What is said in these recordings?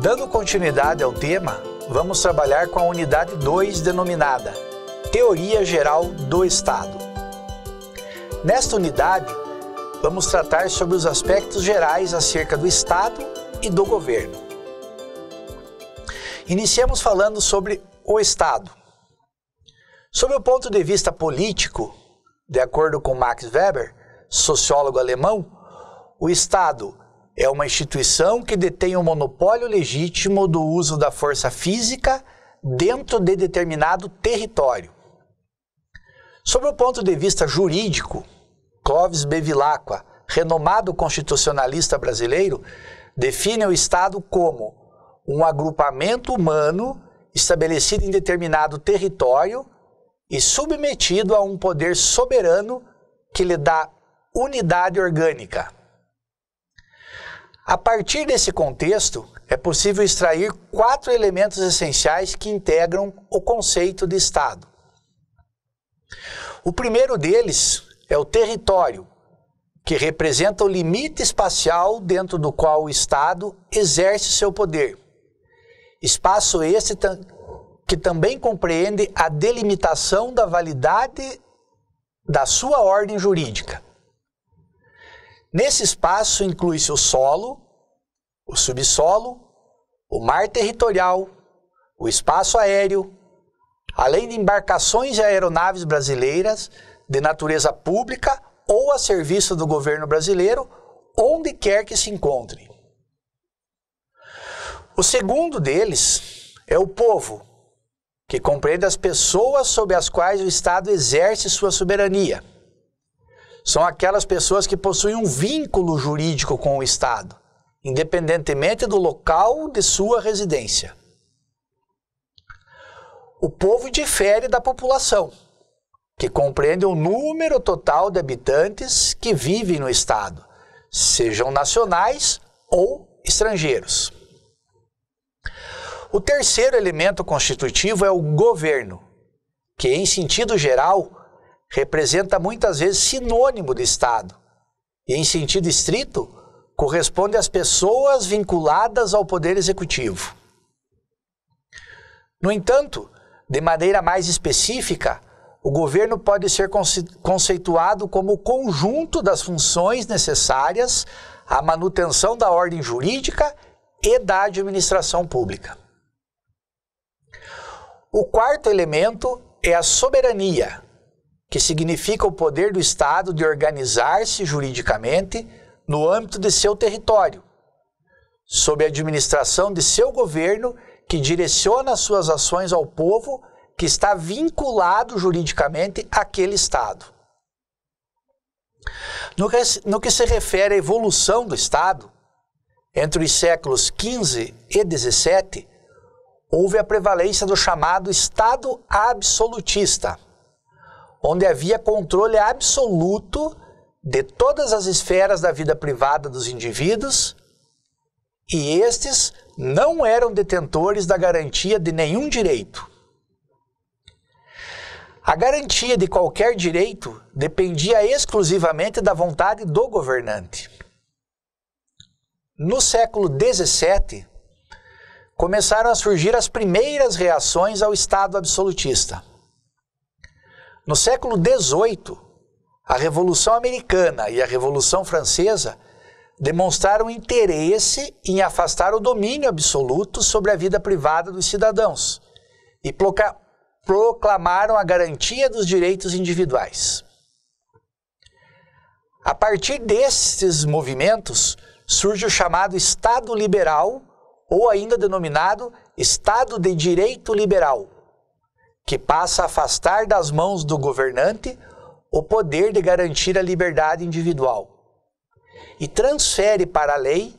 Dando continuidade ao tema, vamos trabalhar com a unidade 2 denominada Teoria Geral do Estado. Nesta unidade, vamos tratar sobre os aspectos gerais acerca do Estado e do governo. Iniciamos falando sobre o Estado. Sob o ponto de vista político, de acordo com Max Weber, sociólogo alemão, o Estado é uma instituição que detém o um monopólio legítimo do uso da força física dentro de determinado território. Sobre o ponto de vista jurídico, Clóvis Bevilacqua, renomado constitucionalista brasileiro, define o Estado como um agrupamento humano estabelecido em determinado território e submetido a um poder soberano que lhe dá unidade orgânica. A partir desse contexto, é possível extrair quatro elementos essenciais que integram o conceito de Estado. O primeiro deles é o território, que representa o limite espacial dentro do qual o Estado exerce seu poder. Espaço esse que também compreende a delimitação da validade da sua ordem jurídica. Nesse espaço inclui-se o solo, o subsolo, o mar territorial, o espaço aéreo, além de embarcações e aeronaves brasileiras de natureza pública ou a serviço do governo brasileiro, onde quer que se encontrem. O segundo deles é o povo, que compreende as pessoas sobre as quais o Estado exerce sua soberania são aquelas pessoas que possuem um vínculo jurídico com o Estado, independentemente do local de sua residência. O povo difere da população, que compreende o número total de habitantes que vivem no Estado, sejam nacionais ou estrangeiros. O terceiro elemento constitutivo é o governo, que, em sentido geral, representa muitas vezes sinônimo de Estado e, em sentido estrito, corresponde às pessoas vinculadas ao Poder Executivo. No entanto, de maneira mais específica, o governo pode ser conceituado como o conjunto das funções necessárias à manutenção da ordem jurídica e da administração pública. O quarto elemento é a soberania, que significa o poder do Estado de organizar-se juridicamente no âmbito de seu território, sob a administração de seu governo que direciona suas ações ao povo que está vinculado juridicamente àquele Estado. No que, no que se refere à evolução do Estado, entre os séculos XV e XVII, houve a prevalência do chamado Estado absolutista onde havia controle absoluto de todas as esferas da vida privada dos indivíduos e estes não eram detentores da garantia de nenhum direito. A garantia de qualquer direito dependia exclusivamente da vontade do governante. No século XVII, começaram a surgir as primeiras reações ao Estado absolutista. No século XVIII, a Revolução Americana e a Revolução Francesa demonstraram interesse em afastar o domínio absoluto sobre a vida privada dos cidadãos e proclamaram a garantia dos direitos individuais. A partir destes movimentos surge o chamado Estado liberal, ou ainda denominado Estado de Direito Liberal, que passa a afastar das mãos do governante o poder de garantir a liberdade individual e transfere para a lei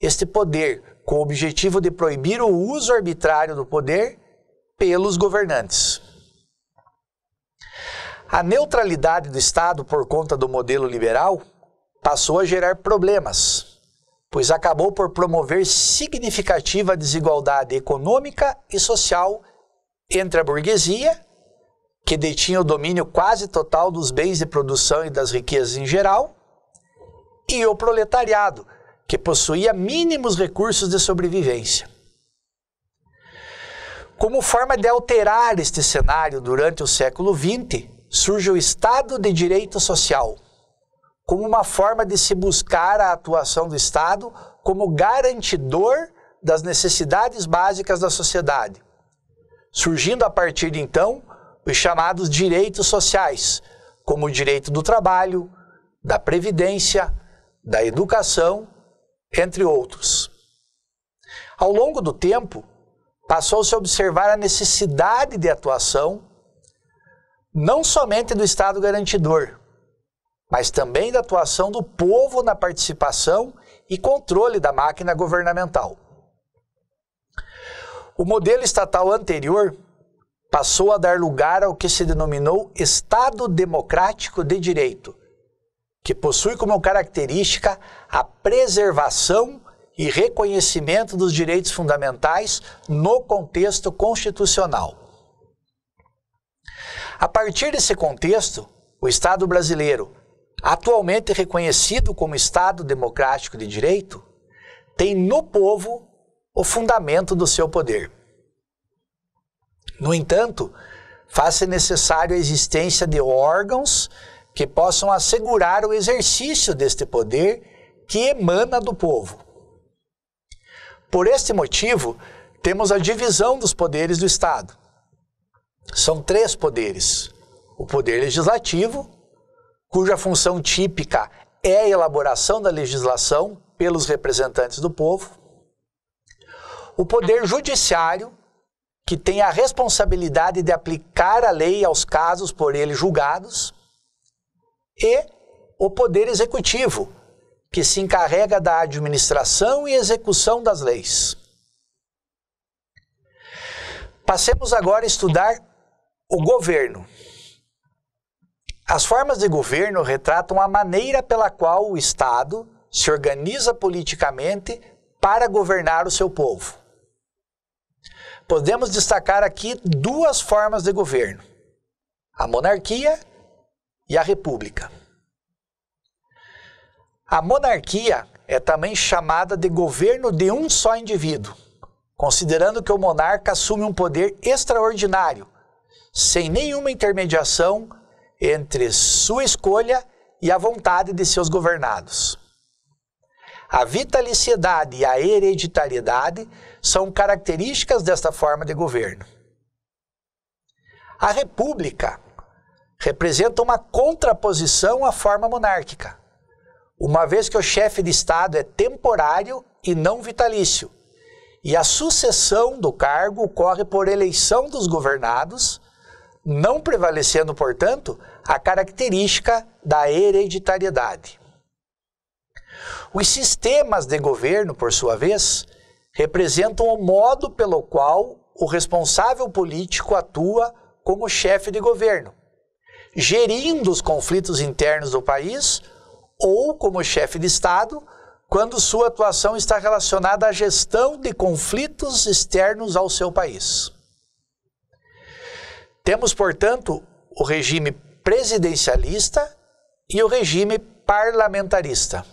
este poder com o objetivo de proibir o uso arbitrário do poder pelos governantes. A neutralidade do Estado por conta do modelo liberal passou a gerar problemas, pois acabou por promover significativa desigualdade econômica e social entre a burguesia, que detinha o domínio quase total dos bens de produção e das riquezas em geral, e o proletariado, que possuía mínimos recursos de sobrevivência. Como forma de alterar este cenário durante o século XX, surge o Estado de Direito Social, como uma forma de se buscar a atuação do Estado como garantidor das necessidades básicas da sociedade, surgindo a partir de então os chamados direitos sociais, como o direito do trabalho, da previdência, da educação, entre outros. Ao longo do tempo, passou-se a observar a necessidade de atuação não somente do Estado garantidor, mas também da atuação do povo na participação e controle da máquina governamental. O modelo estatal anterior passou a dar lugar ao que se denominou Estado Democrático de Direito, que possui como característica a preservação e reconhecimento dos direitos fundamentais no contexto constitucional. A partir desse contexto, o Estado brasileiro, atualmente reconhecido como Estado Democrático de Direito, tem no povo o fundamento do seu poder. No entanto, faz-se necessário a existência de órgãos que possam assegurar o exercício deste poder que emana do povo. Por este motivo, temos a divisão dos poderes do Estado. São três poderes: o poder legislativo, cuja função típica é a elaboração da legislação pelos representantes do povo, o Poder Judiciário, que tem a responsabilidade de aplicar a lei aos casos por ele julgados, e o Poder Executivo, que se encarrega da administração e execução das leis. Passemos agora a estudar o governo. As formas de governo retratam a maneira pela qual o Estado se organiza politicamente para governar o seu povo. Podemos destacar aqui duas formas de governo: a monarquia e a república. A monarquia é também chamada de governo de um só indivíduo, considerando que o monarca assume um poder extraordinário, sem nenhuma intermediação entre sua escolha e a vontade de seus governados. A vitalicidade e a hereditariedade são características desta forma de governo. A república representa uma contraposição à forma monárquica, uma vez que o chefe de Estado é temporário e não vitalício, e a sucessão do cargo ocorre por eleição dos governados, não prevalecendo, portanto, a característica da hereditariedade. Os sistemas de governo, por sua vez, representam o modo pelo qual o responsável político atua como chefe de governo, gerindo os conflitos internos do país ou como chefe de Estado, quando sua atuação está relacionada à gestão de conflitos externos ao seu país. Temos, portanto, o regime presidencialista e o regime parlamentarista.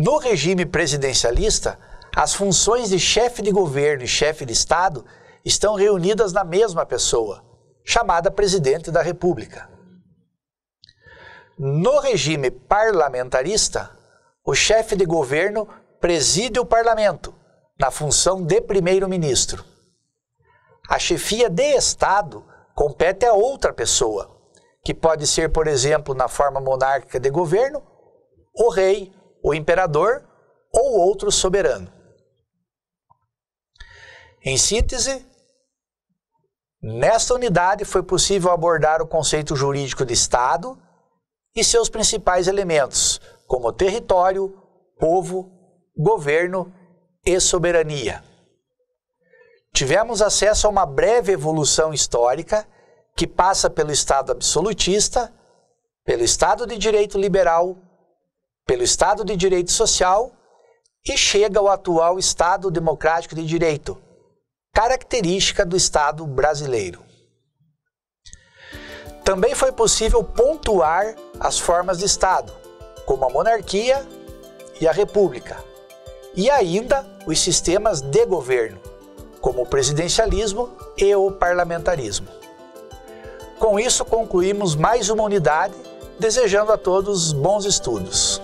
No regime presidencialista, as funções de chefe de governo e chefe de Estado estão reunidas na mesma pessoa, chamada presidente da República. No regime parlamentarista, o chefe de governo preside o parlamento, na função de primeiro-ministro. A chefia de Estado compete a outra pessoa, que pode ser, por exemplo, na forma monárquica de governo, o rei o imperador ou outro soberano. Em síntese, nesta unidade foi possível abordar o conceito jurídico de Estado e seus principais elementos, como território, povo, governo e soberania. Tivemos acesso a uma breve evolução histórica que passa pelo Estado absolutista, pelo Estado de direito liberal pelo Estado de Direito Social e chega ao atual Estado Democrático de Direito, característica do Estado brasileiro. Também foi possível pontuar as formas de Estado, como a monarquia e a república, e ainda os sistemas de governo, como o presidencialismo e o parlamentarismo. Com isso, concluímos mais uma unidade, desejando a todos bons estudos.